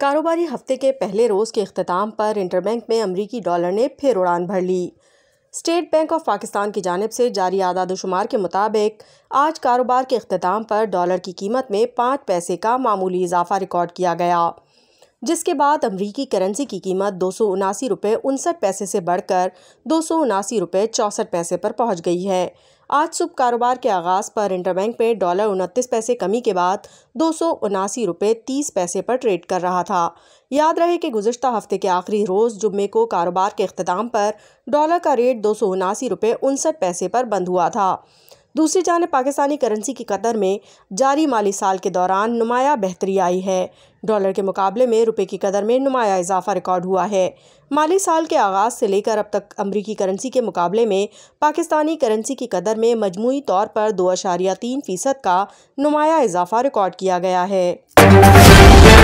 कारोबारी हफ्ते के पहले रोज़ के अख्ताम पर इंटरबैंक में अमरीकी डॉलर ने फिर उड़ान भर ली स्टेट बैंक ऑफ पाकिस्तान की जानब से जारी आदादोशुमार के मुताबिक आज कारोबार के अख्ताम पर डॉलर की कीमत में पाँच पैसे का मामूली इजाफा रिकॉर्ड किया गया जिसके बाद अमरीकी करेंसी की कीमत दो सौ उनासी रुपये उनसठ पैसे से बढ़कर दो सौ उनासी रुपये चौंसठ पैसे पर पहुंच गई है आज सुबह कारोबार के आगाज़ पर इंटरबैंक में डॉलर उनतीस पैसे कमी के बाद दो सौ उनासी रुपये तीस पैसे पर ट्रेड कर रहा था याद रहे कि गुजशत हफ्ते के आखिरी रोज़ जुम्मे को कारोबार के अख्ताम पर डॉलर का रेट दो सौ उनासी रुपये उनसठ पैसे पर बंद हुआ था दूसरी जानब पाकिस्तानी करेंसी की कदर में जारी माली साल के दौरान नुमाया बेहतरी आई है डॉलर के मुकाबले में रुपए की कदर में नुमाया इजाफा रिकॉर्ड हुआ है माली साल के आगाज़ से लेकर अब तक अमरीकी करेंसी के मुकाबले में पाकिस्तानी करेंसी की कदर में मजमू तौर पर दो अशारिया तीन फ़ीसद का नुमाया इजाफा रिकॉर्ड किया गया है